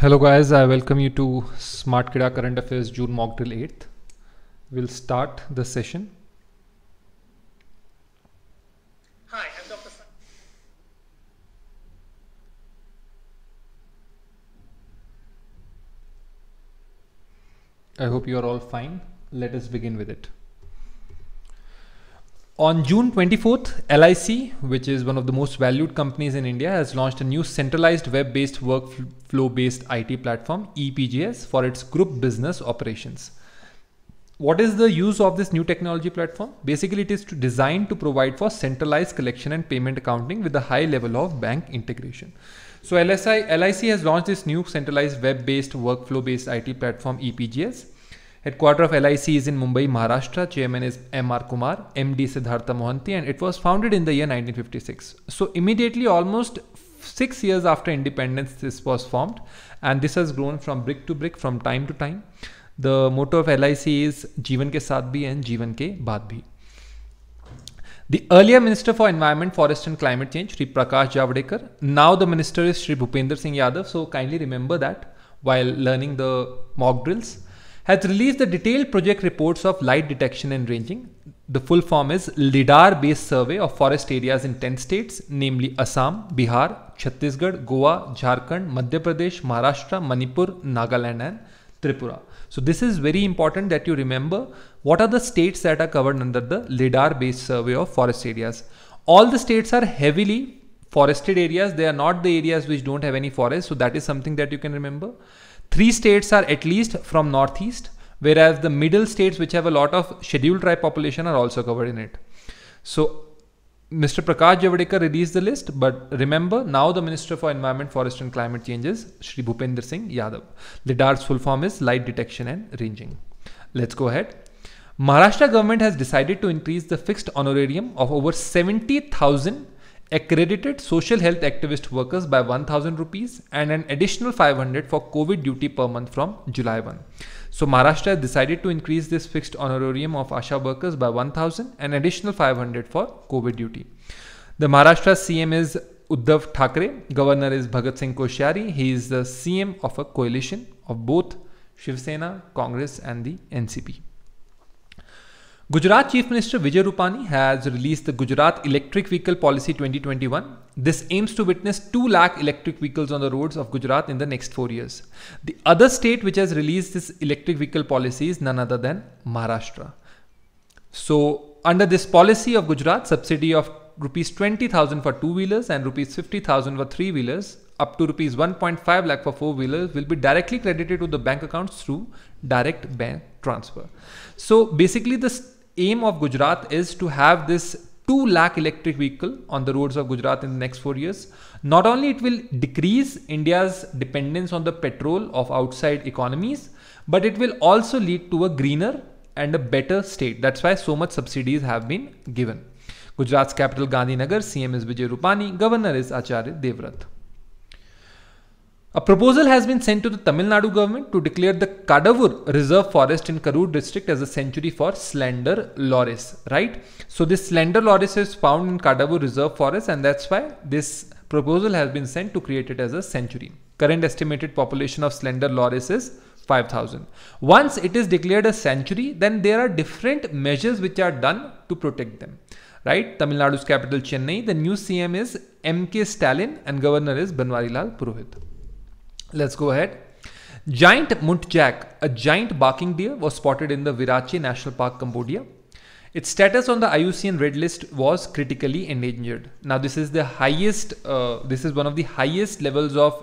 Hello guys, I welcome you to Smart Kida Current Affairs June Mock Drill 8th. We'll start the session. Hi, I'm Dr. I hope you are all fine. Let us begin with it. On June 24th, LIC, which is one of the most valued companies in India, has launched a new centralized web based workflow based IT platform, EPGS, for its group business operations. What is the use of this new technology platform? Basically, it is to designed to provide for centralized collection and payment accounting with a high level of bank integration. So, LSI, LIC has launched this new centralized web based workflow based IT platform, EPGS Headquarter of LIC is in Mumbai, Maharashtra. Chairman is M.R. Kumar, MD Siddhartha Mohanty, and it was founded in the year 1956. So, immediately, almost six years after independence, this was formed, and this has grown from brick to brick from time to time. The motto of LIC is Jeevan ke saath bhi and Jeevan ke baad bhi. The earlier Minister for Environment, Forest and Climate Change, Sri Prakash Javadekar. Now the Minister is Sri Bhupender Singh Yadav. So kindly remember that while learning the mock drills has released the detailed project reports of light detection and ranging. The full form is LIDAR based survey of forest areas in 10 states, namely Assam, Bihar, Chhattisgarh, Goa, Jharkhand, Madhya Pradesh, Maharashtra, Manipur, Nagaland, and Tripura. So this is very important that you remember what are the states that are covered under the LIDAR based survey of forest areas. All the states are heavily forested areas. They are not the areas which don't have any forest. So that is something that you can remember. Three states are at least from Northeast, whereas the middle states which have a lot of scheduled tribe population are also covered in it. So Mr. Prakash Javadekar released the list, but remember now the Minister for Environment, Forest and Climate Changes, Shri Bhupendra Singh Yadav. The DART's full form is Light Detection and Ranging. Let's go ahead. Maharashtra government has decided to increase the fixed honorarium of over 70,000 accredited social health activist workers by 1000 rupees and an additional 500 for covid duty per month from july 1 so maharashtra decided to increase this fixed honorarium of asha workers by 1000 and additional 500 for covid duty the maharashtra cm is uddhav Thackeray, governor is bhagat singh koshyari he is the cm of a coalition of both shiv sena congress and the ncp Gujarat Chief Minister Vijay Rupani has released the Gujarat Electric Vehicle Policy 2021. This aims to witness 2 lakh electric vehicles on the roads of Gujarat in the next 4 years. The other state which has released this electric vehicle policy is none other than Maharashtra. So, under this policy of Gujarat, subsidy of rupees 20,000 for two wheelers and rupees 50,000 for three wheelers up to rupees 1.5 lakh for four wheelers will be directly credited to the bank accounts through direct bank transfer. So basically the aim of Gujarat is to have this 2 lakh electric vehicle on the roads of Gujarat in the next 4 years. Not only it will decrease India's dependence on the petrol of outside economies, but it will also lead to a greener and a better state. That's why so much subsidies have been given. Gujarat's capital Gandhinagar, CM is Vijay Rupani, governor is Acharya Devrat. A proposal has been sent to the Tamil Nadu government to declare the Kadavur Reserve Forest in Karur district as a sanctuary for slender loris, right? So this slender loris is found in Kadavur Reserve Forest and that's why this proposal has been sent to create it as a sanctuary. Current estimated population of slender loris is 5000. Once it is declared a sanctuary, then there are different measures which are done to protect them right? Tamil Nadu's capital Chennai. The new CM is M.K. Stalin and governor is Banwarilal Purohit. Let's go ahead. Giant muntjac, a giant barking deer, was spotted in the Virachi National Park, Cambodia. Its status on the IUCN Red List was critically endangered. Now, this is the highest, uh, this is one of the highest levels of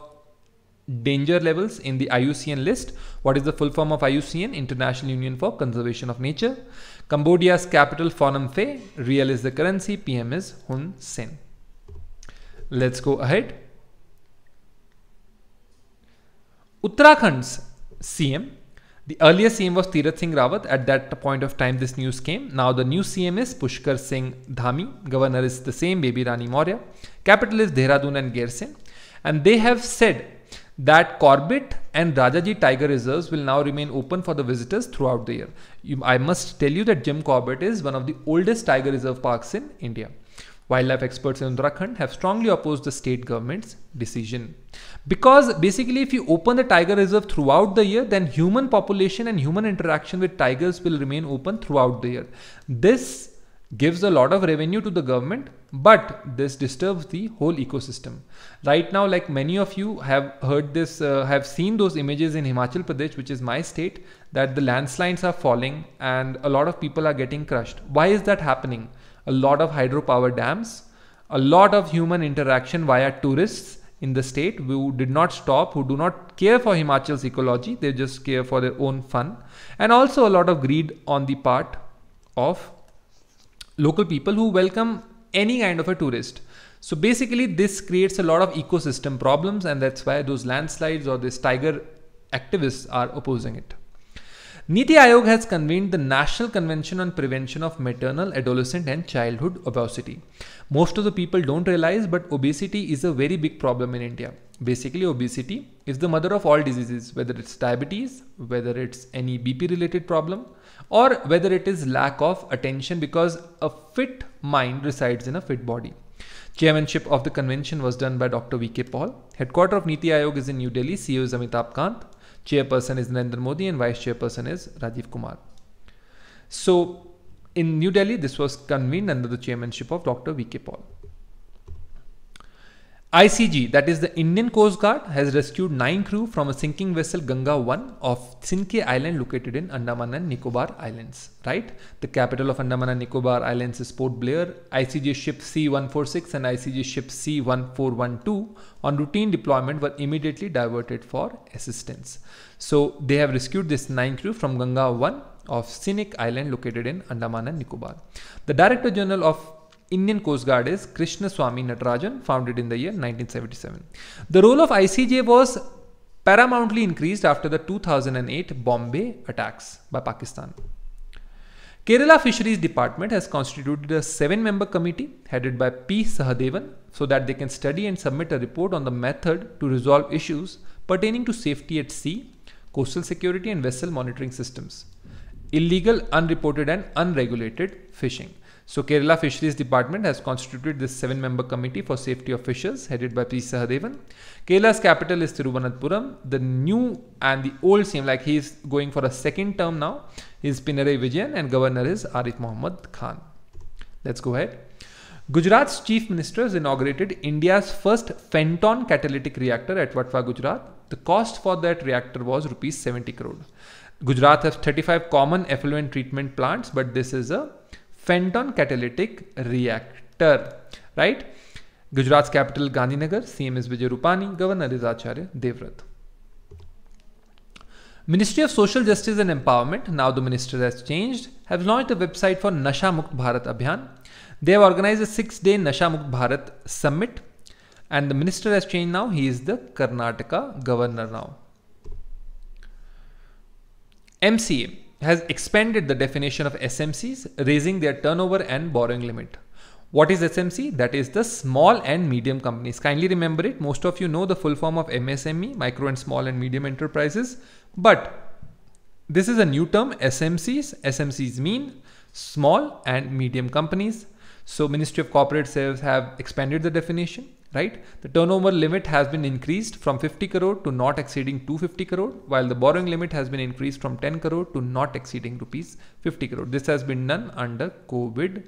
danger levels in the IUCN list. What is the full form of IUCN? International Union for Conservation of Nature. Cambodia's capital, Phnom Penh. Real is the currency, PM is Hun Sen. Let's go ahead. Uttarakhand's CM, the earlier CM was Tirath Singh Rawat. At that point of time, this news came. Now the new CM is Pushkar Singh Dhami. Governor is the same, Baby Rani Maurya. Capital is Dehradun and Gersen. And they have said that Corbett and Rajaji Tiger Reserves will now remain open for the visitors throughout the year. You, I must tell you that Jim Corbett is one of the oldest tiger reserve parks in India. Wildlife experts in Uttarakhand have strongly opposed the state government's decision because basically if you open the tiger reserve throughout the year then human population and human interaction with tigers will remain open throughout the year this gives a lot of revenue to the government but this disturbs the whole ecosystem right now like many of you have heard this uh, have seen those images in himachal pradesh which is my state that the landslides are falling and a lot of people are getting crushed why is that happening a lot of hydropower dams a lot of human interaction via tourists in the state who did not stop, who do not care for Himachal's ecology, they just care for their own fun. And also a lot of greed on the part of local people who welcome any kind of a tourist. So basically this creates a lot of ecosystem problems and that's why those landslides or these tiger activists are opposing it. Niti Ayog has convened the National Convention on Prevention of Maternal, Adolescent and Childhood Obesity. Most of the people don't realize but obesity is a very big problem in India. Basically obesity is the mother of all diseases whether it's diabetes, whether it's any BP related problem or whether it is lack of attention because a fit mind resides in a fit body. Chairmanship of the convention was done by Dr. V.K. Paul. Headquarter of Niti Aayog is in New Delhi. CEO is Amitabh Kant. Chairperson is Narendra Modi and Vice Chairperson is Rajiv Kumar. So in New Delhi, this was convened under the chairmanship of Dr. V.K. Paul. ICG, that is the Indian Coast Guard, has rescued 9 crew from a sinking vessel Ganga 1 of Sinke Island located in Andaman and Nicobar Islands, right? The capital of Andaman and Nicobar Islands is Port Blair. ICG ship C-146 and ICG ship C-1412 on routine deployment were immediately diverted for assistance. So they have rescued this 9 crew from Ganga 1 of Scenic Island located in Andaman and Nicobar. The Director General of Indian Coast Guard is Swami Natarajan, founded in the year 1977. The role of ICJ was paramountly increased after the 2008 Bombay attacks by Pakistan. Kerala Fisheries Department has constituted a seven member committee headed by P. Sahadevan so that they can study and submit a report on the method to resolve issues pertaining to safety at sea, coastal security, and vessel monitoring systems, illegal, unreported, and unregulated fishing. So Kerala Fisheries Department has constituted this seven member committee for safety of fishes headed by P. Sahadevan. Kerala's capital is Thiruvananthapuram. The new and the old seem like he is going for a second term now is Pinarayi Vijayan and governor is Arif Muhammad Khan. Let's go ahead. Gujarat's chief minister has inaugurated India's first Fenton catalytic reactor at Vatva, Gujarat. The cost for that reactor was rupees 70 crore. Gujarat has 35 common effluent treatment plants, but this is a Fenton catalytic reactor right Gujarat capital Gandhinagar CM is Vijay Rupani governor is Acharya Devvrat ministry of social justice and empowerment now the minister has change have launch the website for Nasha Mukt Bharat Abhiyan they have organise a six day Nasha Mukt Bharat summit and the minister has change now he is the Karnataka governor now M C A has expanded the definition of SMCs, raising their turnover and borrowing limit. What is SMC? That is the small and medium companies. Kindly remember it. Most of you know the full form of MSME, micro and small and medium enterprises. But this is a new term, SMCs. SMCs mean small and medium companies. So Ministry of Corporate Sales have expanded the definition right? The turnover limit has been increased from 50 crore to not exceeding 250 crore, while the borrowing limit has been increased from 10 crore to not exceeding rupees 50 crore. This has been done under COVID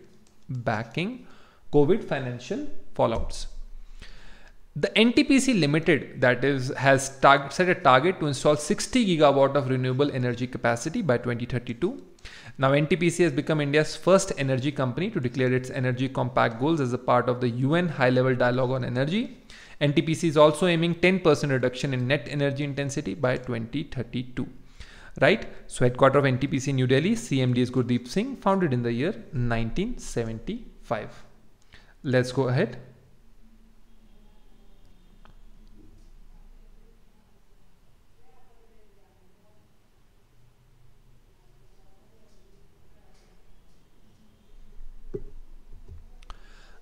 backing, COVID financial fallouts. The NTPC Limited that is has set a target to install 60 gigawatt of renewable energy capacity by 2032. Now, NTPC has become India's first energy company to declare its energy compact goals as a part of the UN high level dialogue on energy. NTPC is also aiming 10% reduction in net energy intensity by 2032. Right? So, headquarter of NTPC New Delhi, CMD is Gurdeep Singh, founded in the year 1975. Let's go ahead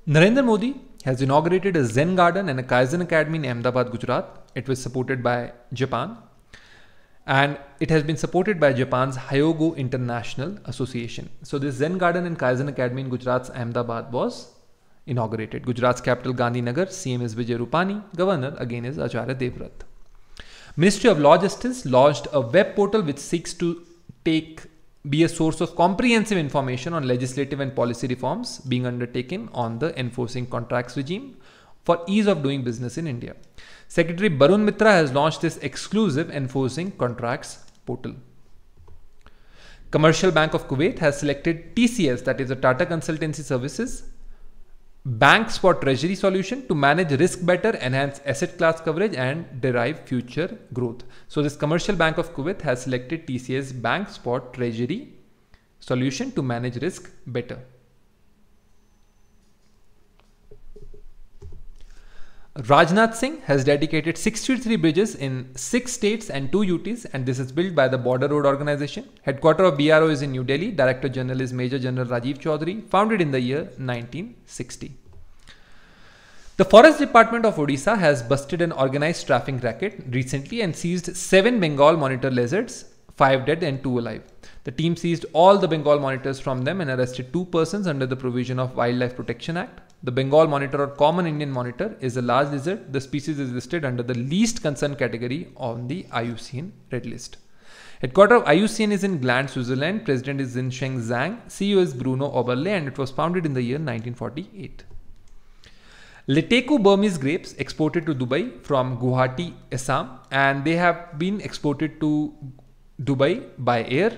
Narendra Modi has inaugurated a Zen garden and a Kaizen Academy in Ahmedabad, Gujarat. It was supported by Japan and it has been supported by Japan's Hyogo International Association. So this Zen garden and Kaizen Academy in Gujarat's Ahmedabad was inaugurated. Gujarat's capital Gandhinagar, CM is Vijay Rupani, governor again is Acharya Devrat. Ministry of Law Justice launched a web portal which seeks to take be a source of comprehensive information on legislative and policy reforms being undertaken on the enforcing contracts regime for ease of doing business in India. Secretary Barun Mitra has launched this exclusive enforcing contracts portal. Commercial Bank of Kuwait has selected TCS, that is the Tata Consultancy Services, banks for treasury solution to manage risk better, enhance asset class coverage and derive future growth. So this commercial bank of Kuwait has selected TCS banks for treasury solution to manage risk better. Rajnath Singh has dedicated 63 bridges in 6 states and 2 UTs and this is built by the Border Road Organization. Headquarter of BRO is in New Delhi. Director General is Major General Rajiv Chaudhary, founded in the year 1960. The Forest Department of Odisha has busted an organized trafficking racket recently and seized 7 Bengal monitor lizards, 5 dead and 2 alive. The team seized all the Bengal monitors from them and arrested 2 persons under the provision of Wildlife Protection Act. The Bengal monitor or common Indian monitor is a large lizard. The species is listed under the least concern category on the IUCN Red List. Headquarter of IUCN is in Gland, Switzerland. President is in Zhang. CEO is Bruno Oberle and it was founded in the year 1948. Leteku Burmese grapes exported to Dubai from Guwahati, Assam and they have been exported to Dubai by air.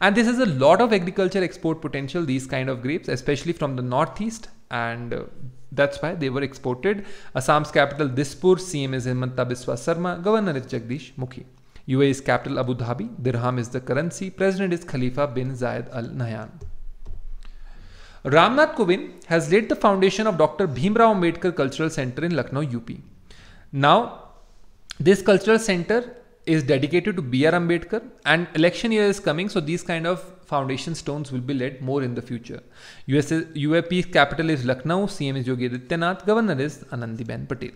And this is a lot of agriculture export potential, these kind of grapes, especially from the northeast and uh, that's why they were exported. Assam's capital Dispur, CM is Himanta Biswa Sarma, Governor is Jagdish Mukhi. UAE's capital Abu Dhabi, Dirham is the currency, President is Khalifa bin Zayed Al Nahyan. Ramnath Kovind has laid the foundation of Dr. Bhimrao Ambedkar Cultural Center in Lucknow, UP. Now, this cultural center is dedicated to B.R. Ambedkar and election year is coming, so these kind of foundation stones will be laid more in the future. UAP's capital is Lucknow, CM is Yogi Adityanath, Governor is Anandiben Patel.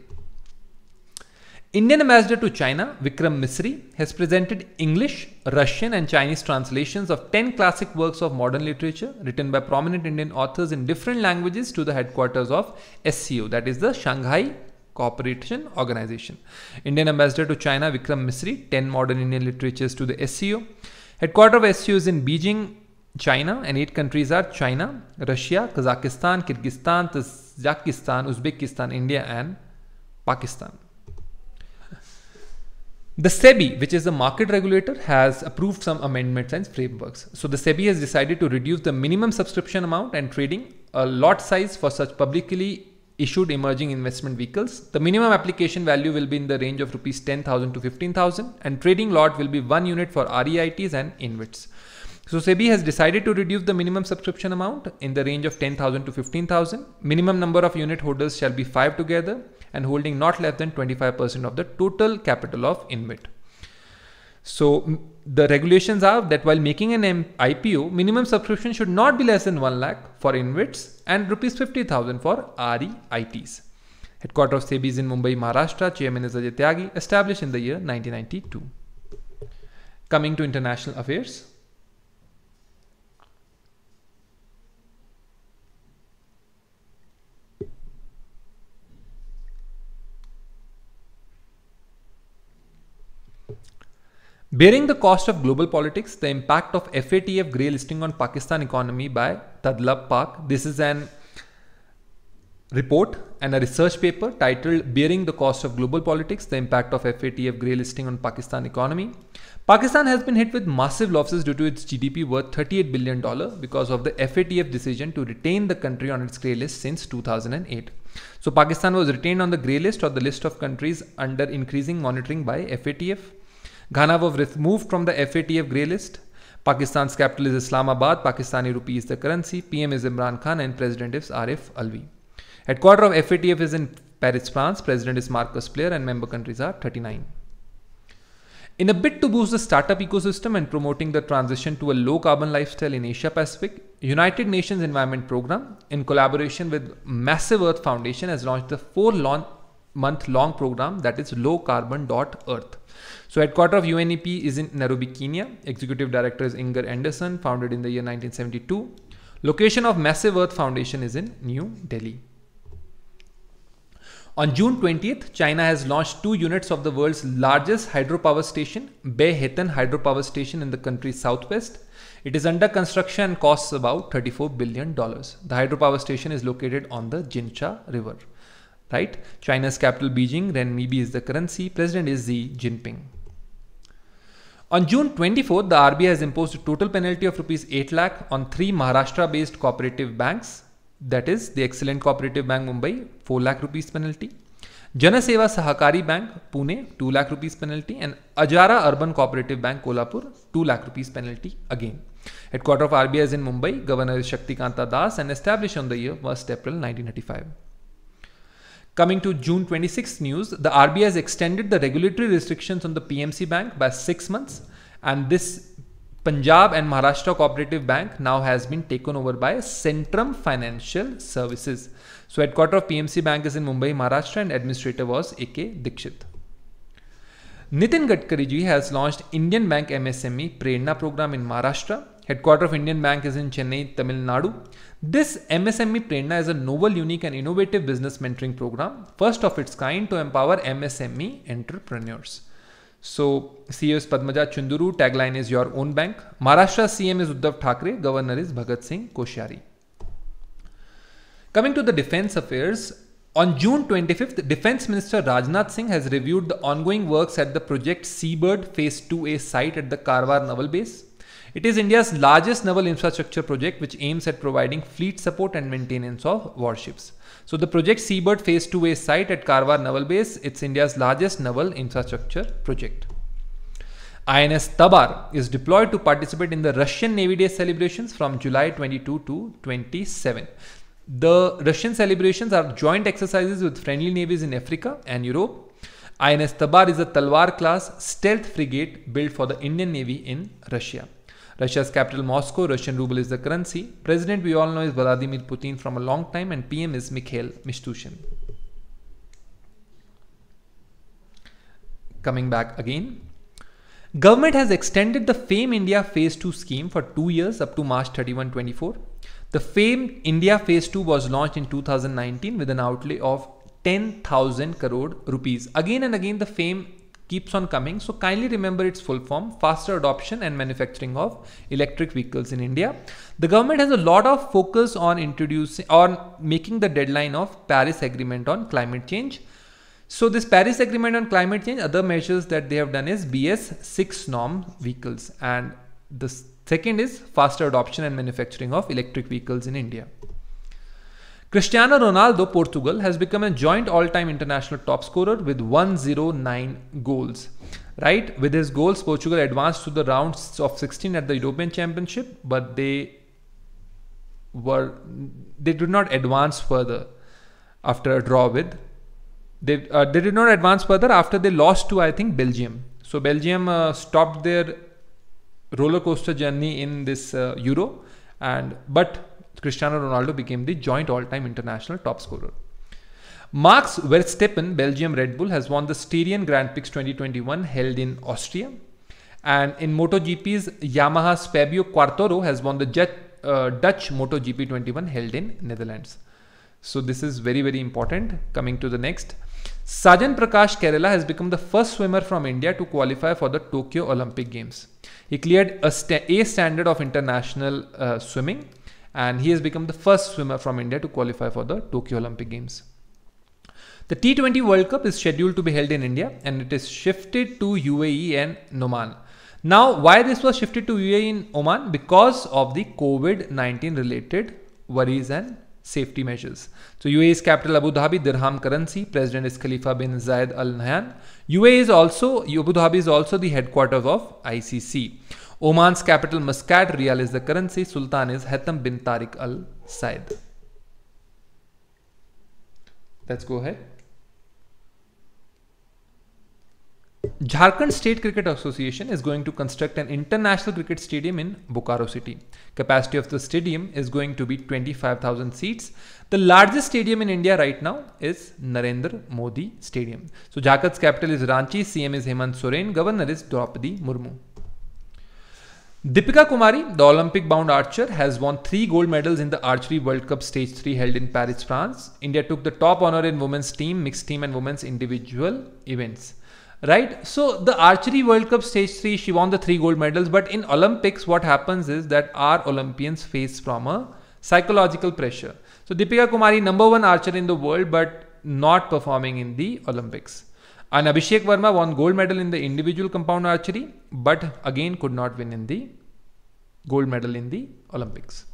Indian ambassador to China, Vikram Misri, has presented English, Russian, and Chinese translations of 10 classic works of modern literature written by prominent Indian authors in different languages to the headquarters of SCO, that is the Shanghai Cooperation Organization. Indian ambassador to China, Vikram Misri, 10 modern Indian literatures to the SCO. Headquarter of SU is in Beijing, China, and eight countries are China, Russia, Kazakhstan, Kyrgyzstan, Tajikistan, Uzbekistan, India, and Pakistan. The SEBI, which is the market regulator, has approved some amendments and frameworks. So the SEBI has decided to reduce the minimum subscription amount and trading a lot size for such publicly issued emerging investment vehicles. The minimum application value will be in the range of rupees 10,000 to 15,000 and trading lot will be one unit for REITs and InvITs. So SEBI has decided to reduce the minimum subscription amount in the range of 10,000 to 15,000. Minimum number of unit holders shall be 5 together and holding not less than 25% of the total capital of InvIT. So the regulations are that while making an IPO, minimum subscription should not be less than 1 lakh for InvITs and rupees 50,000 for REITs. Headquarter of SEBI is in Mumbai, Maharashtra. Chairman is Ajay Tyagi, established in the year 1992. Coming to international affairs. Bearing the cost of global politics, the impact of FATF grey listing on Pakistan economy by Tadlab Pak. This is an report and a research paper titled Bearing the Cost of Global Politics, the Impact of FATF Grey Listing on Pakistan Economy. Pakistan has been hit with massive losses due to its GDP worth $38 billion because of the FATF decision to retain the country on its grey list since 2008. So Pakistan was retained on the grey list or the list of countries under increasing monitoring by FATF. Ghana was removed from the FATF grey list. Pakistan's capital is Islamabad. Pakistani rupee is the currency. PM is Imran Khan and President is Arif Alvi. Headquarter of FATF is in Paris, France. President is Marcus Blair and member countries are 39. In a bid to boost the startup ecosystem and promoting the transition to a low carbon lifestyle in Asia Pacific, United Nations Environment Program in collaboration with Massive Earth Foundation has launched the 4 month long program that is low carbon dot earth. So headquarter of UNEP is in Nairobi, Kenya. Executive director is Inger Anderson, founded in the year 1972. Location of Massive Earth Foundation is in New Delhi. On June 20th, China has launched two units of the world's largest hydropower station, Beihetan Hydropower Station in the country's southwest. It is under construction and costs about $34 billion. The hydropower station is located on the Jinsha River. Right? China's capital Beijing, renminbi is the currency. President is Xi Jinping. On June 24th, the RBI has imposed a total penalty of rupees 8 lakh on three Maharashtra-based cooperative banks. That is the Excellent Cooperative Bank Mumbai, 4 lakh rupees penalty. Janaseva Sahakari Bank Pune, 2 lakh rupees penalty. And Ajara Urban Cooperative Bank Kolhapur, 2 lakh rupees penalty again. Headquarter of RBI is in Mumbai. Governor is Shakti Kanta Das and established on the year 1st April 1985. Coming to June 26 news, the RBI has extended the regulatory restrictions on the PMC bank by six months, and this Punjab and Maharashtra Cooperative Bank now has been taken over by Centrum Financial Services. So, headquarter of PMC Bank is in Mumbai, Maharashtra, and administrator was A.K. Dikshit. Nitin Gadkari ji has launched Indian Bank MSME Prerna program in Maharashtra. Headquarter of Indian Bank is in Chennai, Tamil Nadu. This MSME Prerna is a novel, unique and innovative business mentoring program, first of its kind to empower MSME entrepreneurs. So CEO is Padmaja Chunduru, tagline is your own bank. Maharashtra CM is Uddhav Thackeray, Governor is Bhagat Singh Koshyari. Coming to the defense affairs, on June 25th, Defense Minister Rajnath Singh has reviewed the ongoing works at the Project Seabird Phase 2A site at the Karwar Naval Base. It is India's largest naval infrastructure project which aims at providing fleet support and maintenance of warships. So the project Seabird Phase 2 a site at Karwar Naval Base, it's India's largest naval infrastructure project. INS Tabar is deployed to participate in the Russian Navy Day celebrations from July 22 to 27. The Russian celebrations are joint exercises with friendly navies in Africa and Europe. INS Tabar is a Talwar class stealth frigate built for the Indian Navy in Russia. Russia's capital Moscow, Russian ruble is the currency. President we all know is Vladimir Putin from a long time and PM is Mikhail Mishustin. Coming back again. Government has extended the FAME India Phase 2 scheme for 2 years up to March 31, 24. The FAME India Phase 2 was launched in 2019 with an outlay of 10,000 crore rupees. Again and again, the FAME keeps on coming. So kindly remember its full form, faster adoption and manufacturing of electric vehicles in India. The government has a lot of focus on introducing on making the deadline of Paris Agreement on climate change. So this Paris Agreement on climate change, other measures that they have done is BS 6 norm vehicles and the second is faster adoption and manufacturing of electric vehicles in India. Cristiano Ronaldo, Portugal, has become a joint all time international top scorer with 109 goals. Right? With his goals, Portugal advanced to the rounds of 16 at the European Championship, but they were they did not advance further after a draw with they uh, they did not advance further after they lost to I think Belgium. So Belgium uh, stopped their roller coaster journey in this uh, Euro and but Cristiano Ronaldo became the joint all time international top scorer. Max Verstappen, Belgium Red Bull, has won the Styrian Grand Prix 2021 held in Austria. And in MotoGP's, Yamaha's Fabio Quartaro has won the jet, uh, Dutch MotoGP 21 held in Netherlands. So this is very, very important. Coming to the next. Sajan Prakash Kerala has become the first swimmer from India to qualify for the Tokyo Olympic Games. He cleared a, sta a standard of international uh, swimming and he has become the first swimmer from India to qualify for the Tokyo Olympic Games. The T20 World Cup is scheduled to be held in India and it is shifted to UAE and Oman. Now, why this was shifted to UAE in Oman? Because of the COVID 19 related worries and safety measures. So, UAE's capital Abu Dhabi, dirham currency, president is Khalifa bin Zayed Al Nahyan. UAE is also, Abu Dhabi is also the headquarters of ICC. Oman's capital Muscat Real is the currency. Sultan is Haitham bin Tariq Al Said. Let's go ahead. Jharkhand State Cricket Association is going to construct an international cricket stadium in Bokaro city. Capacity of the stadium is going to be 25,000 seats. The largest stadium in India right now is Narendra Modi Stadium. So Jharkhand's capital is Ranchi, CM is Hemant Soren, governor is Draupadi Murmu. Dipika Kumari, the Olympic bound archer, has won three gold medals in the Archery World Cup Stage 3 held in Paris, France. India took the top honor in women's team, mixed team, and women's individual events. Right? So, the Archery World Cup Stage 3, she won the three gold medals. But in Olympics, what happens is that our Olympians face from a psychological pressure. So, Dipika Kumari, number one archer in the world, but not performing in the Olympics. And Abhishek Verma won gold medal in the individual compound archery, but again could not win in the gold medal in the Olympics.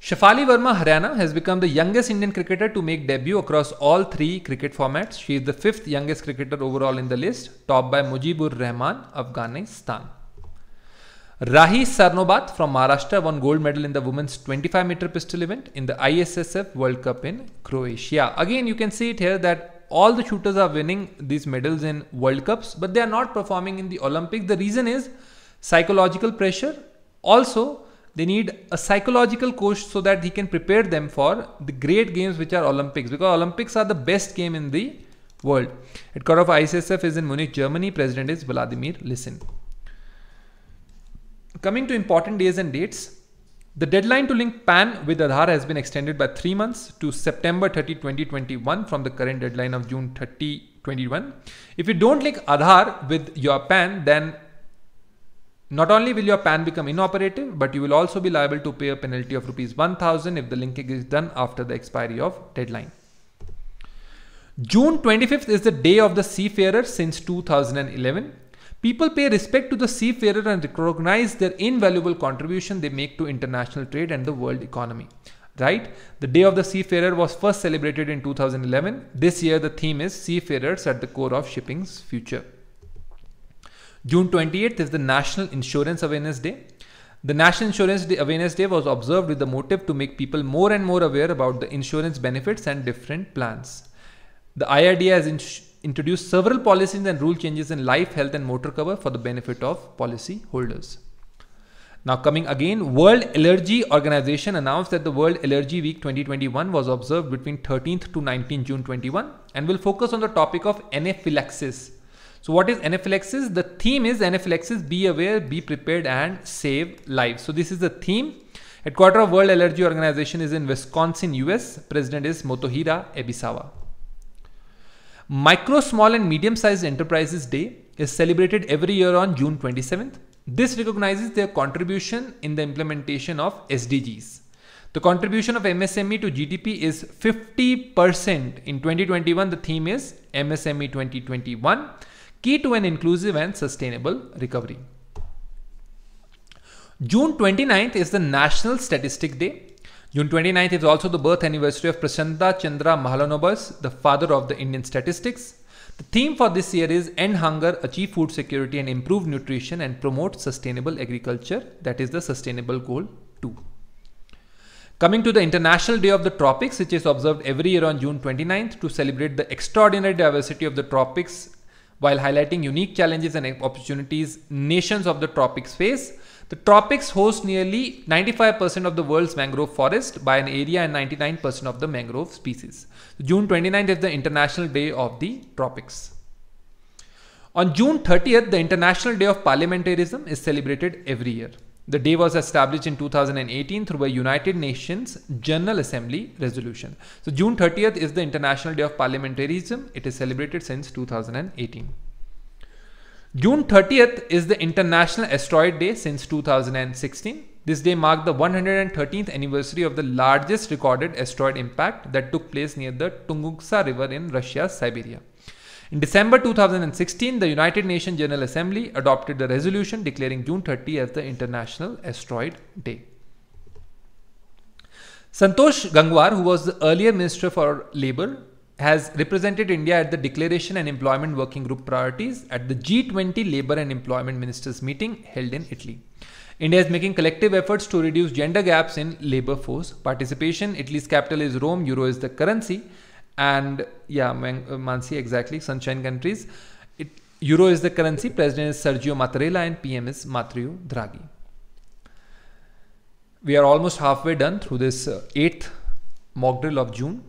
Shafali Verma Haryana has become the youngest Indian cricketer to make debut across all three cricket formats. She is the fifth youngest cricketer overall in the list, topped by Mujibur Rahman, Afghanistan. Rahi Sarnobat from Maharashtra won gold medal in the women's 25 meter pistol event in the ISSF World Cup in Croatia. Again, you can see it here that all the shooters are winning these medals in World Cups, but they are not performing in the Olympics. The reason is psychological pressure. Also, they need a psychological coach so that he can prepare them for the great games which are Olympics because Olympics are the best game in the world. Headquarter of ISSF is in Munich, Germany. President is Vladimir Listen. Coming to important days and dates, the deadline to link PAN with Aadhaar has been extended by three months to September 30, 2021 from the current deadline of June 30, 2021. If you don't link Aadhaar with your PAN, then not only will your PAN become inoperative, but you will also be liable to pay a penalty of rupees 1000 if the linking is done after the expiry of deadline. June 25th is the day of the seafarer since 2011. People pay respect to the seafarer and recognize their invaluable contribution they make to international trade and the world economy. Right? The Day of the Seafarer was first celebrated in 2011. This year, the theme is Seafarers at the Core of Shipping's Future. June 28th is the National Insurance Awareness Day. The National Insurance Day Awareness Day was observed with the motive to make people more and more aware about the insurance benefits and different plans. The IRDA has introduced several policies and rule changes in life, health, and motor cover for the benefit of policy holders. Now coming again, World Allergy Organization announced that the World Allergy Week 2021 was observed between 13th to 19 June 21 and will focus on the topic of anaphylaxis. So what is anaphylaxis? The theme is anaphylaxis, be aware, be prepared and save lives. So this is the theme. Headquarter of World Allergy Organization is in Wisconsin, US. President is Motohira Ebisawa. Micro, Small and Medium Sized Enterprises Day is celebrated every year on June 27th. This recognizes their contribution in the implementation of SDGs. The contribution of MSME to GDP is 50%. In 2021, the theme is MSME 2021 Key to an Inclusive and Sustainable Recovery. June 29th is the National Statistic Day. June 29th is also the birth anniversary of Prasanta Chandra Mahalanobis, the father of the Indian statistics. The theme for this year is End Hunger, Achieve Food Security and Improve Nutrition and Promote Sustainable Agriculture. That is the Sustainable Goal 2. Coming to the International Day of the Tropics, which is observed every year on June 29th to celebrate the extraordinary diversity of the tropics while highlighting unique challenges and opportunities nations of the tropics face. The tropics host nearly 95% of the world's mangrove forest by an area and 99% of the mangrove species. June 29th is the International Day of the Tropics. On June 30th, the International Day of Parliamentarism is celebrated every year. The day was established in 2018 through a United Nations General Assembly resolution. So June 30th is the International Day of Parliamentarism. It is celebrated since 2018. June 30th is the International Asteroid Day since 2016. This day marked the 113th anniversary of the largest recorded asteroid impact that took place near the Tunguska River in Russia's Siberia. In December 2016, the United Nations General Assembly adopted the resolution declaring June 30 as the International Asteroid Day. Santosh Gangwar, who was the earlier Minister for Labour, has represented India at the Declaration and Employment Working Group priorities at the G20 Labour and Employment Ministers meeting held in Italy. India is making collective efforts to reduce gender gaps in labor force participation. Italy's capital is Rome, euro is the currency, and yeah, Man- uh, Mansi exactly, sunshine countries. It, euro is the currency, president is Sergio Mattarella, and PM is Matteo Draghi. We are almost halfway done through this uh, eighth mock drill of June.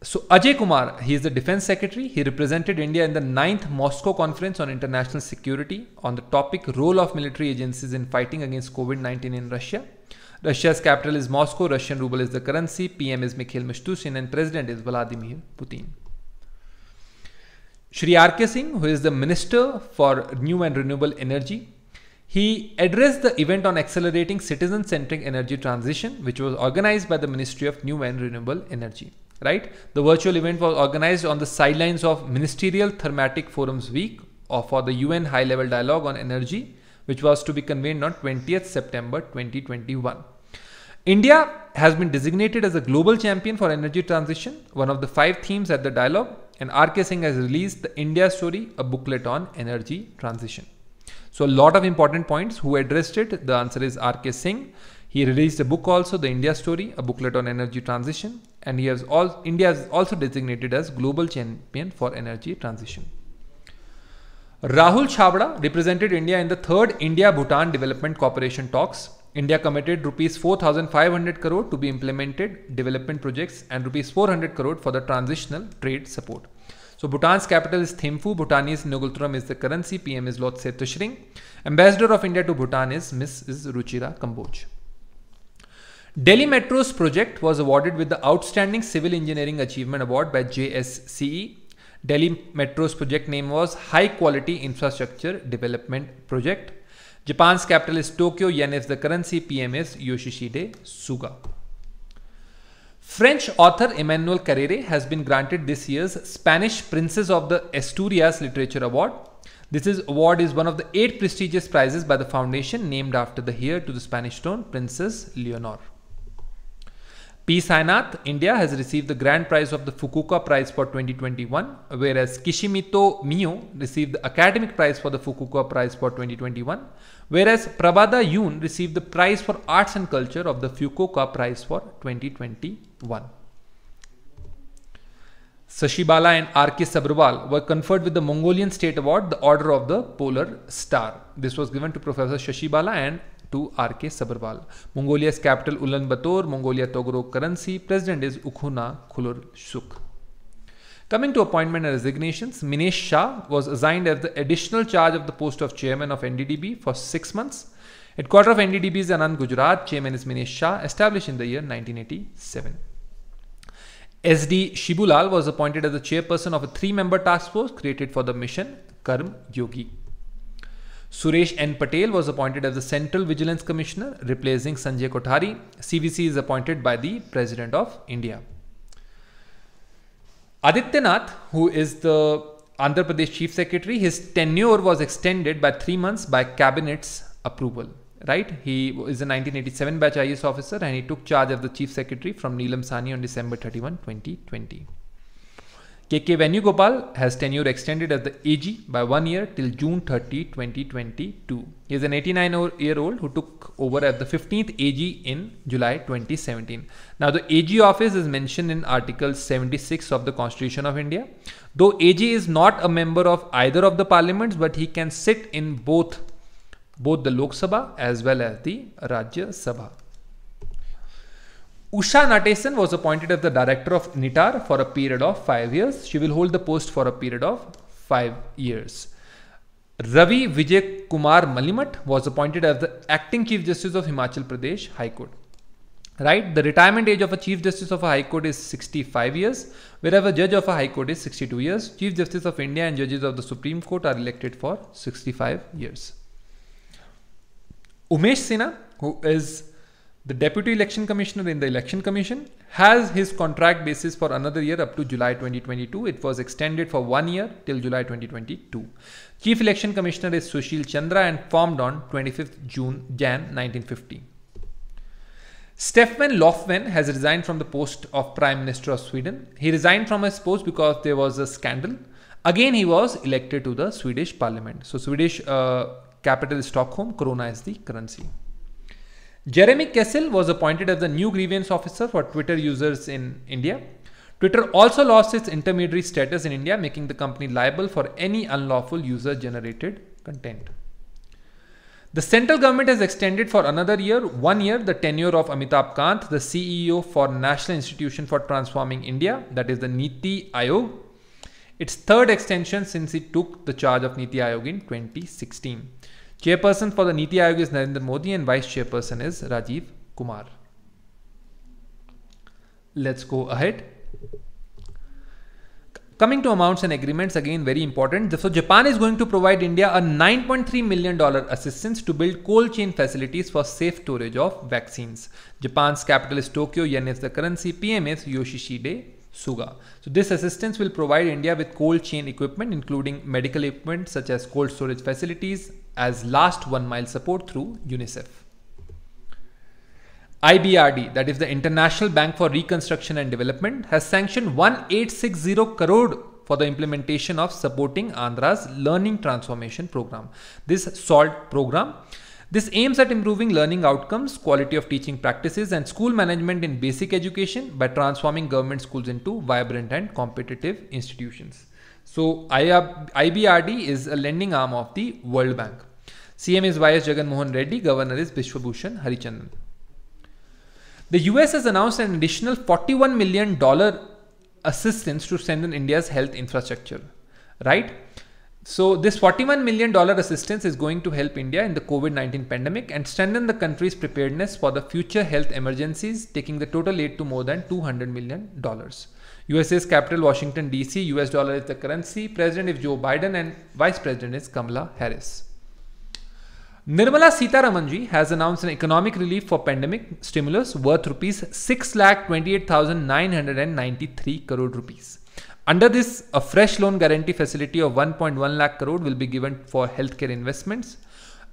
So Ajay Kumar, he is the defense secretary. He represented India in the 9th Moscow Conference on International Security on the topic role of military agencies in fighting against COVID-19 in Russia. Russia's capital is Moscow, Russian ruble is the currency, PM is Mikhail Mishustin and president is Vladimir Putin. Shri R.K. Singh, who is the Minister for New and Renewable Energy, he addressed the event on accelerating citizen-centric energy transition, which was organized by the Ministry of New and Renewable Energy right? The virtual event was organized on the sidelines of Ministerial Thematic Forums Week or for the UN High Level Dialogue on Energy, which was to be convened on 20th September 2021. India has been designated as a global champion for energy transition, one of the five themes at the dialogue, and RK Singh has released the India Story, a booklet on energy transition. So a lot of important points. Who addressed it? The answer is RK Singh. He released a book also, The India Story, a booklet on energy transition and he has all India is also designated as global champion for energy transition. Rahul Chhabra represented India in the third India Bhutan Development Corporation talks. India committed rupees 4500 crore to be implemented development projects and rupees 400 crore for the transitional trade support. So Bhutan's capital is Thimphu, Bhutanese Nogalthuram is the currency, PM is Lotse Tushring. Ambassador of India to Bhutan is Miss Ruchira Kamboj. Delhi Metro's project was awarded with the Outstanding Civil Engineering Achievement Award by JSCE. Delhi Metro's project name was High Quality Infrastructure Development Project. Japan's capital is Tokyo, yen is the currency, PM is Yoshishide Suga. French author Emmanuel Carrere has been granted this year's Spanish Princess of the Asturias Literature Award. This is, award is one of the eight prestigious prizes by the foundation named after the heir to the Spanish throne, Princess Leonor. P. Sainath, India has received the grand prize of the Fukuoka Prize for 2021, whereas Kishimito Mio received the academic prize for the Fukuoka Prize for 2021, whereas Prabada Yoon received the prize for arts and culture of the Fukuoka Prize for 2021. Sashibala and R.K. Sabrawal were conferred with the Mongolian State Award, the Order of the Polar Star. This was given to Professor Shashibala and to R K Sabharwal Mongolia's capital Ulaanbaatar Mongolia tugrik currency president is Ukhnaa Khurelsukh Coming to appointment and resignations, Minesh Shah was assigned as the additional charge of the post of chairman of NDDB for six months. Headquarter of NDDB is Anand Gujarat, chairman is Minesh Shah, established in the year 1987. SD Shibulal was appointed as the chairperson of a three member task force created for the mission Karm Yogi. Suresh N. Patel was appointed as the Central Vigilance Commissioner, replacing Sanjay Kothari. CVC is appointed by the President of India. Adityanath, who is the Andhra Pradesh Chief Secretary, his tenure was extended by three months by Cabinet's approval. Right? He is a 1987 batch IS officer and he took charge of the Chief Secretary from Neelam Sani on December 31, 2020. KK Venugopal has tenure extended as the AG by one year till June 30, 2022. He is an 89 year old who took over as the 15th AG in July 2017. Now, the AG office is mentioned in Article 76 of the Constitution of India. Though AG is not a member of either of the parliaments, but he can sit in both, both the Lok Sabha as well as the Rajya Sabha. Usha Natesan was appointed as the director of NITAR for a period of five years. She will hold the post for a period of five years. Ravi Vijay Kumar Malimat was appointed as the acting Chief Justice of Himachal Pradesh High Court. Right, the retirement age of a Chief Justice of a High Court is 65 years, whereas a Judge of a High Court is 62 years. Chief Justice of India and Judges of the Supreme Court are elected for 65 years. Umesh Sinha, who is the Deputy Election Commissioner in the Election Commission has his contract basis for another year up to July 2022. It was extended for one year till July 2022. Chief Election Commissioner is Sushil Chandra and formed on 25th June Jan 1950. Stefan Löfven has resigned from the post of Prime Minister of Sweden. He resigned from his post because there was a scandal. Again, he was elected to the Swedish parliament. So, Swedish uh, capital is Stockholm, krona is the currency. Jeremy Kessel was appointed as the new grievance officer for Twitter users in India. Twitter also lost its intermediary status in India, making the company liable for any unlawful user generated content. The central government has extended for another year, one year, the tenure of Amitabh Kant, the CEO for National Institution for Transforming India, that is the Niti Aayog. Its third extension since it took the charge of Niti Aayog in 2016. Chairperson for the Niti Aayog is Narendra Modi and Vice Chairperson is Rajiv Kumar. Let's go ahead. Coming to amounts and agreements, again very important. So Japan is going to provide India a $9.3 million assistance to build cold chain facilities for safe storage of vaccines. Japan's capital is Tokyo, yen is the currency, PM is Yoshishide Suga. So this assistance will provide India with cold chain equipment, including medical equipment such as cold storage facilities, as last one mile support through UNICEF. IBRD, that is the International Bank for Reconstruction and Development, has sanctioned 1860 crore for the implementation of supporting Andhra's learning transformation program. This SALT program this aims at improving learning outcomes, quality of teaching practices, and school management in basic education by transforming government schools into vibrant and competitive institutions. So, IBRD is a lending arm of the World Bank. CM is Y.S. Mohan Reddy, Governor is Bishwabhushan Harichandan. The US has announced an additional $41 million assistance to strengthen India's health infrastructure, right? So, this $41 million assistance is going to help India in the COVID 19 pandemic and strengthen the country's preparedness for the future health emergencies, taking the total aid to more than $200 million. USA's capital, Washington, D.C., US dollar is the currency. President is Joe Biden and Vice President is Kamala Harris. Nirmala ji has announced an economic relief for pandemic stimulus worth rupees 6,28,993 crore rupees. Under this, a fresh loan guarantee facility of 1.1 lakh crore will be given for healthcare investments.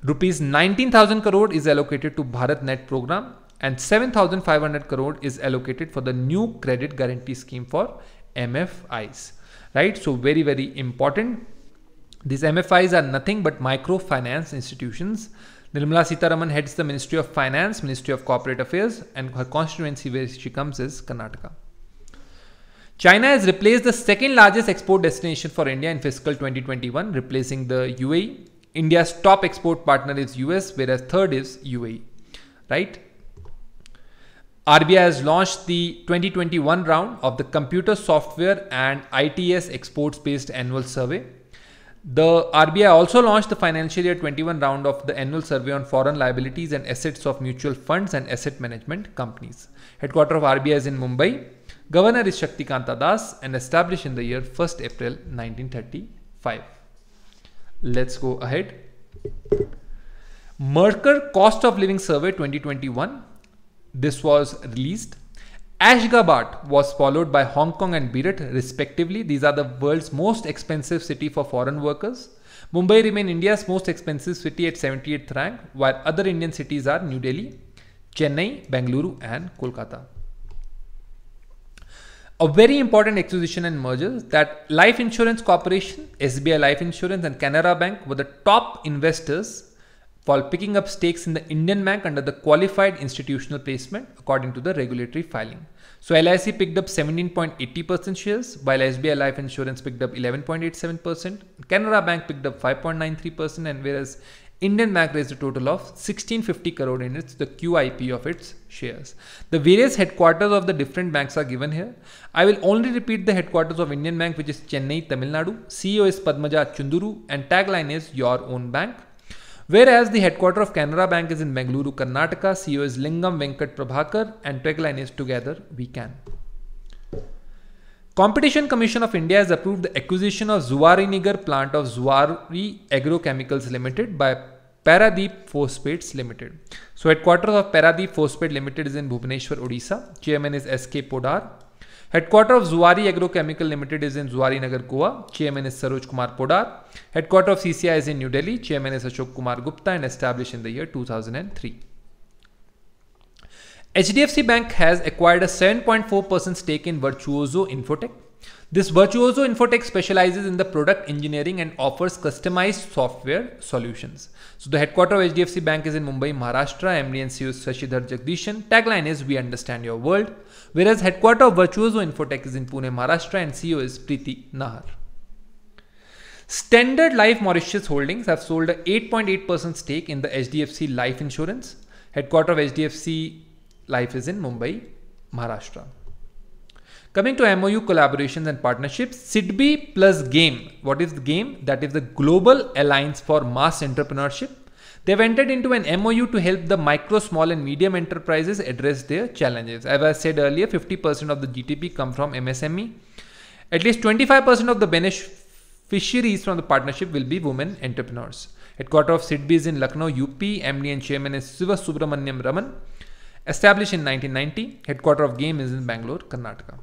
Rupees 19,000 crore is allocated to Bharat Net program and 7,500 crore is allocated for the new credit guarantee scheme for MFIs. Right? So very, very important these MFIs are nothing but microfinance institutions. Nirmala Sitaraman heads the Ministry of Finance, Ministry of Corporate Affairs, and her constituency where she comes is Karnataka. China has replaced the second largest export destination for India in fiscal 2021, replacing the UAE. India's top export partner is US, whereas third is UAE. Right? RBI has launched the 2021 round of the Computer Software and ITS Exports Based Annual Survey. The RBI also launched the financial year 21 round of the annual survey on foreign liabilities and assets of mutual funds and asset management companies. Headquarter of RBI is in Mumbai. Governor is Shaktikanta Das and established in the year 1st April 1935. Let's go ahead. Mercer Cost of Living Survey 2021. This was released. Ashgabat was followed by Hong Kong and Birat respectively. These are the world's most expensive city for foreign workers. Mumbai remained India's most expensive city at 78th rank, while other Indian cities are New Delhi, Chennai, Bangalore and Kolkata. A very important acquisition and merger that Life Insurance Corporation, SBI Life Insurance and Canara Bank were the top investors for picking up stakes in the Indian Bank under the qualified institutional placement according to the regulatory filing. So LIC picked up 17.80% shares while SBI Life Insurance picked up 11.87%, Canara Bank picked up 5.93% and whereas Indian Bank raised a total of 1650 crore its the QIP of its shares. The various headquarters of the different banks are given here. I will only repeat the headquarters of Indian Bank, which is Chennai, Tamil Nadu. CEO is Padmaja Chunduru, and tagline is Your Own Bank. Whereas the headquarter of Canara Bank is in Bengaluru, Karnataka, CEO is Lingam Venkat Prabhakar, and tagline is Together We Can. Competition Commission of India has approved the acquisition of Zuwarinigar plant of Zuari Agrochemicals Limited by Paradeep Phosphates Limited. So headquarters of Paradeep Phosphate Limited is in Bhubaneswar, Odisha. Chairman is SK Podar. Headquarter of Zuari Agrochemical Limited is in Zuari Nagar, Goa. Chairman is Saroj Kumar Podar. Headquarter of CCI is in New Delhi. Chairman is Ashok Kumar Gupta and established in the year 2003. HDFC Bank has acquired a 7.4% stake in Virtuoso Infotech. This Virtuoso Infotech specializes in the product engineering and offers customized software solutions. So the headquarter of HDFC Bank is in Mumbai, Maharashtra. MD and CEO Sashidhar Jagdishan. Tagline is "We understand your world." whereas headquarter of Virtuoso Infotech is in Pune, Maharashtra, and CEO is Preeti Nahar. Standard Life Mauritius Holdings have sold a 8.8% stake in the HDFC Life Insurance. Headquarter of HDFC Life is in Mumbai, Maharashtra. Coming to MOU collaborations and partnerships, SIDBI plus GAME. What is the GAME? That is the Global Alliance for Mass Entrepreneurship. They've entered into an MOU to help the micro, small and medium enterprises address their challenges. As I said earlier, 50% of the GDP come from MSME. At least 25% of the beneficiaries from the partnership will be women entrepreneurs. Headquarter of SIDBI is in Lucknow, UP. MD and chairman is Siva Raman. Established in 1990, headquarter of GAME is in Bangalore, Karnataka.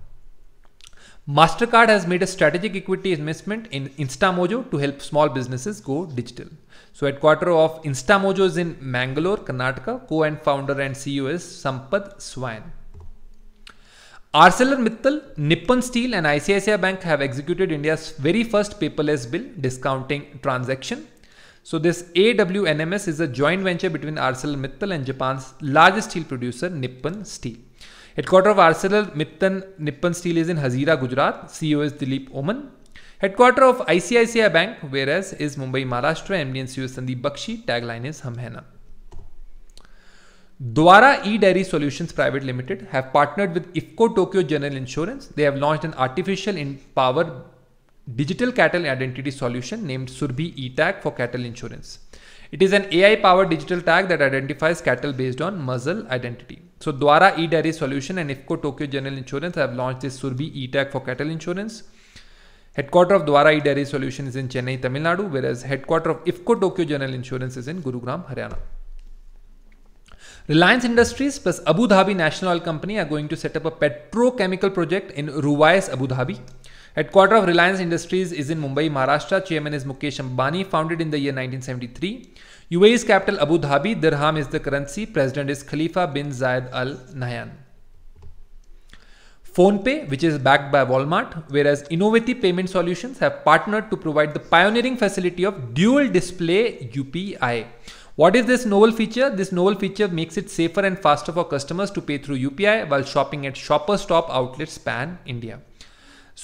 MasterCard has made a strategic equity investment in InstaMojo to help small businesses go digital. So headquarter of InstaMojo is in Mangalore, Karnataka. Co-and founder and CEO is Sampath Swan. ArcelorMittal, Nippon Steel and ICICI Bank have executed India's very first paperless bill discounting transaction. So this AWNMS is a joint venture between ArcelorMittal and Japan's largest steel producer Nippon Steel. Headquarter of Mittan Nippon Steel is in Hazira, Gujarat. CEO is Dilip Oman. Headquarter of ICICI Bank, whereas, is Mumbai, Maharashtra. MD and CEO is Sandeep Bakshi. Tagline is Hum Hai Na. Dwara E-Dairy Solutions Private Limited have partnered with IFCO Tokyo General Insurance. They have launched an artificial in power digital cattle identity solution named Surbi E-Tag for cattle insurance. It is an AI-powered digital tag that identifies cattle based on muzzle identity. So Dwara eDairy Solution and IFCO Tokyo General Insurance have launched this Surbi eTag for cattle insurance. Headquarter of Dwara eDairy Solution is in Chennai, Tamil Nadu, whereas headquarter of IFCO Tokyo General Insurance is in Gurugram, Haryana. Reliance Industries plus Abu Dhabi National Oil Company are going to set up a petrochemical project in Ruwais, Abu Dhabi. Headquarter of Reliance Industries is in Mumbai, Maharashtra. Chairman is Mukesh Ambani, founded in the year 1973. UAE's capital Abu Dhabi, dirham is the currency, president is Khalifa bin Zayed Al Nahyan. PhonePay, which is backed by Walmart, whereas Innovative Payment Solutions have partnered to provide the pioneering facility of dual display UPI. What is this novel feature? This novel feature makes it safer and faster for customers to pay through UPI while shopping at Shoppers Stop outlets span India.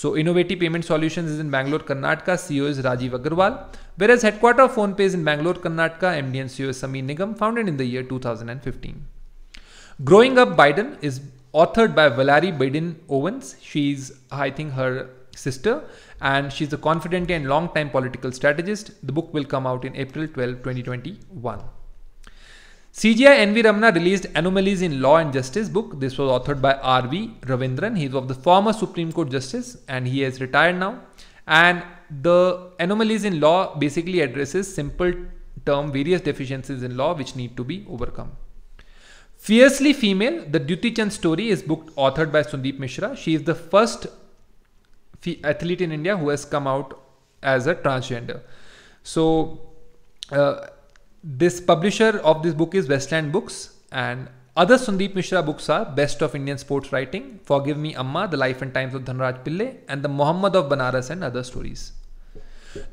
So Innovative Payment Solutions is in Bangalore, Karnataka. CEO is Rajiv Agarwal. Whereas headquarter of PhonePe is in Bangalore, Karnataka. MD and CEO is Sameer Nigam, founded in the year 2015. Growing Up Biden is authored by Valerie Biden Owens. She's, I think, her sister, and she's a confident and long-time political strategist. The book will come out in April 12, 2021. CGI N.V. Ramana released Anomalies in Law and Justice book. This was authored by R.V. Ravindran. He is of the former Supreme Court Justice and he has retired now. And the Anomalies in Law basically addresses simple term various deficiencies in law which need to be overcome. Fiercely Female, the Duty Chand story is booked authored by Sundeep Mishra. She is the first athlete in India who has come out as a transgender. So uh, this publisher of this book is Westland Books, and other Sandeep Mishra books are Best of Indian Sports Writing, Forgive Me Amma, The Life and Times of Dhanraj Pillai, and The Muhammad of Banaras and Other Stories.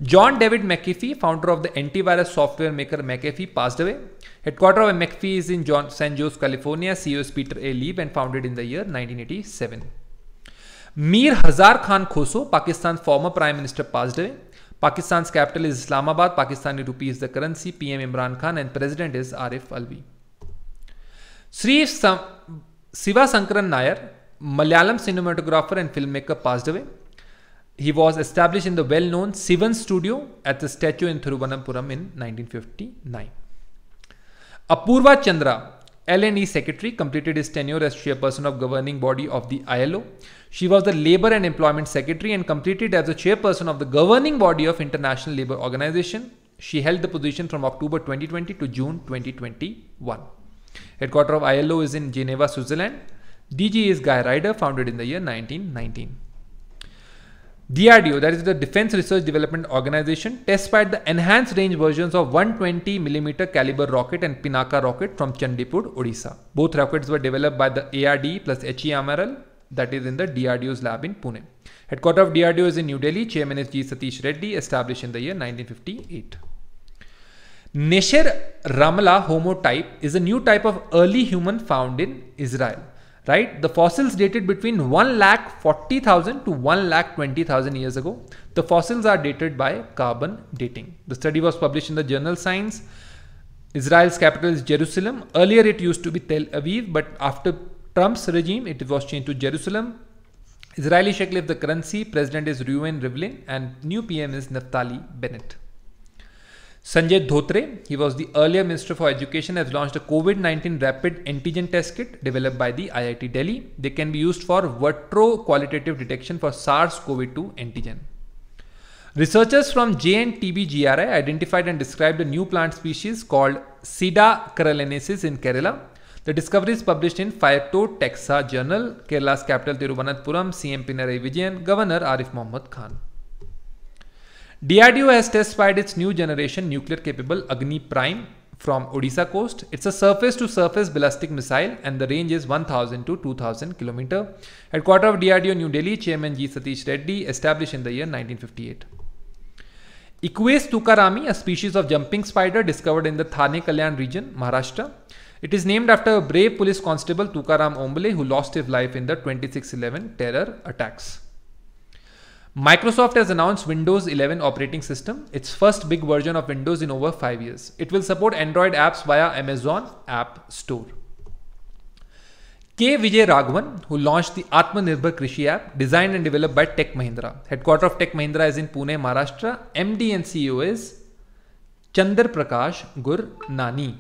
John David McAfee, founder of the antivirus software maker McAfee, passed away. Headquarter of McAfee is in John, San Jose, California. CEO is Peter A. Lieb and founded in the year 1987. Mir Hazar Khan Khoso, Pakistan's former prime minister, passed away. Pakistan's capital is Islamabad. Pakistani rupee is the currency. PM Imran Khan and president is Arif Alvi. Sri Sam Siva Sankaran Nair, Malayalam cinematographer and filmmaker, passed away. He was established in the well known Sivan studio at the statue in Thiruvananthapuram in 1959. Apurva Chandra, LNE secretary completed his tenure as chairperson of governing body of the ILO. She was the labor and employment secretary and completed as the chairperson of the governing body of International Labor Organization. She held the position from October 2020 to June 2021. Headquarter of ILO is in Geneva, Switzerland. DG is Guy Ryder, founded in the year 1919. DRDO, that is the Defense Research Development Organization, test fired the enhanced range versions of 120mm caliber rocket and Pinaka rocket from Chandipur, Odisha. Both rockets were developed by the ARD plus HEMRL, that is in the DRDO's lab in Pune. Headquarter of DRDO is in New Delhi. Chairman is G. Satish Reddy, established in the year 1958. Nesher Ramla homo type is a new type of early human found in Israel right? The fossils dated between 1 lakh 40,000 to 1 lakh 20,000 years ago. The fossils are dated by carbon dating. The study was published in the journal Science. Israel's capital is Jerusalem. Earlier it used to be Tel Aviv, but after Trump's regime, it was changed to Jerusalem. Israeli shekel is the currency, president is Reuven Rivlin and new PM is Naftali Bennett. Sanjay Dhotre, he was the earlier Minister for Education, has launched a COVID 19 rapid antigen test kit developed by the IIT Delhi. They can be used for vitro qualitative detection for SARS CoV 2 antigen. Researchers from GRI identified and described a new plant species called Sida carolinensis in Kerala. The discovery is published in Phytotaxa Journal, Kerala's capital Thiruvananthapuram, CM Pinarayi Vijayan, Governor Arif Mohammad Khan. DRDO has test fired its new generation nuclear capable Agni Prime from Odisha coast. It's a surface to surface ballistic missile and the range is 1000 to 2000 km. Headquarter of DRDO New Delhi, Chairman G. Satish Reddy, established in the year 1958. Equus tukarami, a species of jumping spider discovered in the Thane Kalyan region, Maharashtra. It is named after a brave police constable Tukaram Ombale who lost his life in the 2611 terror attacks. Microsoft has announced Windows 11 operating system, its first big version of Windows in over five years. It will support Android apps via Amazon App Store. K. Vijay Raghavan, who launched the Atmanirbhar Krishi app, designed and developed by Tech Mahindra. Headquarter of Tech Mahindra is in Pune, Maharashtra. MD and CEO is Chandar Prakash Nani.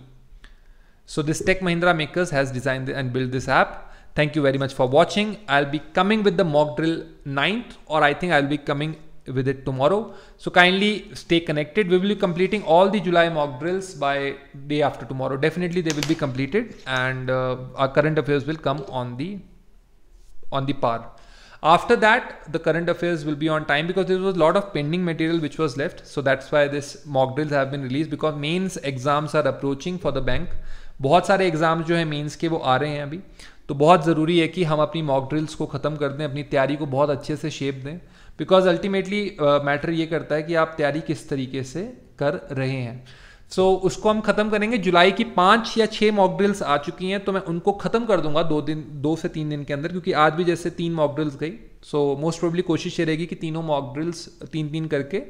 So this Tech Mahindra makers has designed and built this app. Thank you very much for watching. I'll be coming with the mock drill 9th or I think I'll be coming with it tomorrow. So kindly stay connected. We will be completing all the July mock drills by day after tomorrow. Definitely they will be completed and uh, our current affairs will come on the on the par. After that, the current affairs will be on time because there was a lot of pending material which was left. So that's why this mock drills have been released because mains exams are approaching for the bank. बहुत सारे exams जो है mains के वो आ रहे हैं अभी तो बहुत ज़रूरी है कि हम अपनी मॉक ड्रिल्स को ख़त्म कर दें अपनी तैयारी को बहुत अच्छे से शेप दें बिकॉज अल्टीमेटली मैटर ये करता है कि आप तैयारी किस तरीके से कर रहे हैं सो so, उसको हम ख़त्म करेंगे जुलाई की पाँच या छः मॉक ड्रिल्स आ चुकी हैं तो मैं उनको ख़त्म कर दूंगा दो दिन दो से तीन दिन के अंदर क्योंकि आज भी जैसे तीन मॉक ड्रिल्स गई सो मोस्ट प्रोबली कोशिश ये रहेगी कि तीनों मॉक ड्रिल्स तीन तीन करके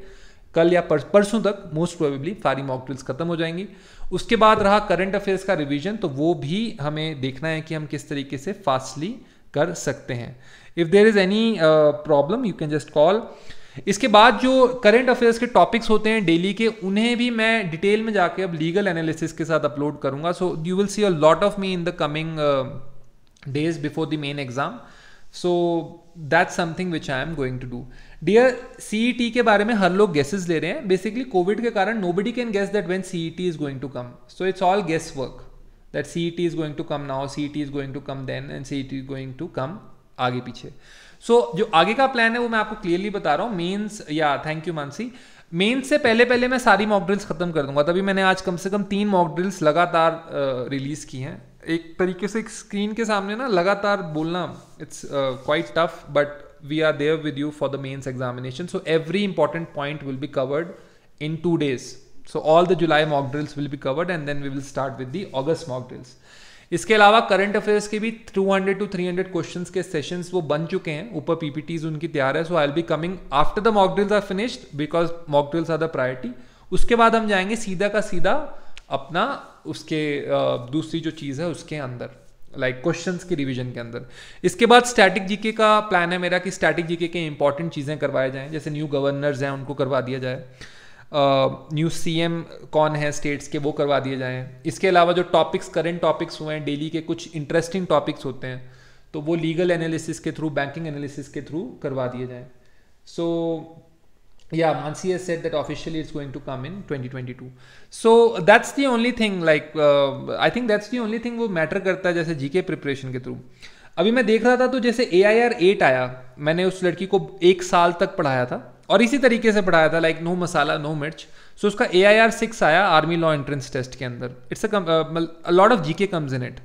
कल या पर, परसों तक मोस्ट प्रोबेबली सारी मॉक ड्रिल्स खत्म हो जाएंगी उसके बाद रहा करंट अफेयर्स का रिवीजन तो वो भी हमें देखना है कि हम किस तरीके से फास्टली कर सकते हैं if there is any problem you can just call इसके बाद जो करंट अफेयर्स के टॉपिक्स होते हैं डेली के उन्हें भी मैं डिटेल में जाके अब लीगल एनालिसिस के साथ अपलोड करूंगा so you will see a lot of me in the coming days before the main exam so that's something which I am going to do dear CET e के बारे में हर लोग guesses ले रहे हैं बेसिकली कोविड के कारण nobody can guess that when CET is going to come so it's all guess work that CET is going to come now CET is going to come then and CET is going to come आगे पीछे सो so, जो आगे का plan है वो मैं आपको clearly बता रहा हूँ मेन्स या थैंक यू मानसी मेन्स से पहले पहले मैं सारी मॉक ड्रिल्स खत्म कर दूंगा तभी मैंने आज कम से कम तीन मॉक ड्रिल्स लगातार रिलीज की हैं एक तरीके से एक स्क्रीन के सामने ना लगातार बोलना it's quite tough but we are there with you for the mains examination. So every important point will be covered in two days. So all the July mock drills will be covered and then we will start with the August mock drills. इसके अलावा current affairs के भी 200 to 300 questions के sessions वो बन चुके हैं ऊपर पीपीटीज उनकी तैयार है so I be coming after the mock drills are finished because mock drills are the priority उसके बाद हम जाएंगे सीधा का सीधा अपना उसके दूसरी जो चीज़ है उसके अंदर लाइक क्वेश्चंस के रिवीजन के अंदर इसके बाद स्टैटिक जीके का प्लान है मेरा कि स्टैटिक जीके के इंपॉर्टेंट चीज़ें करवाए जाएं जैसे न्यू गवर्नर्स हैं उनको करवा दिया जाए न्यू सीएम कौन है स्टेट्स के वो करवा दिए जाएं इसके अलावा जो टॉपिक्स करेंट टॉपिक्स हुए हैं डेली के कुछ इंटरेस्टिंग टॉपिक्स होते हैं तो वो लीगल एनालिसिस के थ्रू बैंकिंग एनालिसिस के थ्रू करवा दिए जाएँ सो so, yeah mansi has said that officially it's going to come in 2022 so that's the only thing like uh, i think that's the only thing वो matter करता है जैसे GK preparation के through अभी मैं देख रहा था तो जैसे ए आई आर एट आया मैंने उस लड़की को एक साल तक पढ़ाया था और इसी तरीके से पढ़ाया था लाइक नो मसाला नो मिर्च सो उसका ए आई आर सिक्स आया आर्मी लॉ एंट्रेंस टेस्ट के अंदर it's a lot of G K comes in it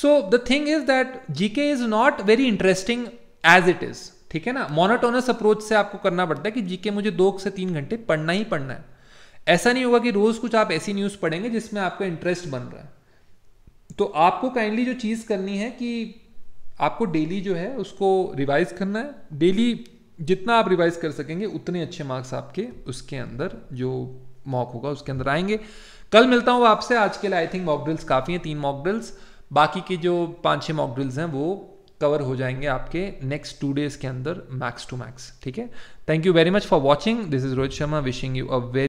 so the thing is that G K is not very interesting as it is ठीक है ना monotonous approach से आपको करना पड़ता है कि जीके मुझे दो से तीन घंटे पढ़ना ही पढ़ना है ऐसा नहीं होगा कि रोज कुछ आप ऐसी न्यूज पढ़ेंगे जिसमें आपका इंटरेस्ट बन रहा है तो आपको काइंडली जो चीज करनी है कि आपको डेली जो है उसको रिवाइज करना है डेली जितना आप रिवाइज कर सकेंगे उतने अच्छे मार्क्स आपके उसके अंदर जो मॉक होगा उसके अंदर आएंगे कल मिलता हूँ आपसे आज के लिए आई थिंक मॉक ड्रिल्स काफ़ी हैं तीन मॉक ड्रिल्स बाकी के जो पांच छह मॉक ड्रिल्स हैं वो कवर हो जाएंगे आपके नेक्स्ट टू डेज के अंदर मैक्स टू मैक्स ठीक है thank you very much for watching this is Rohit Sharma wishing you a very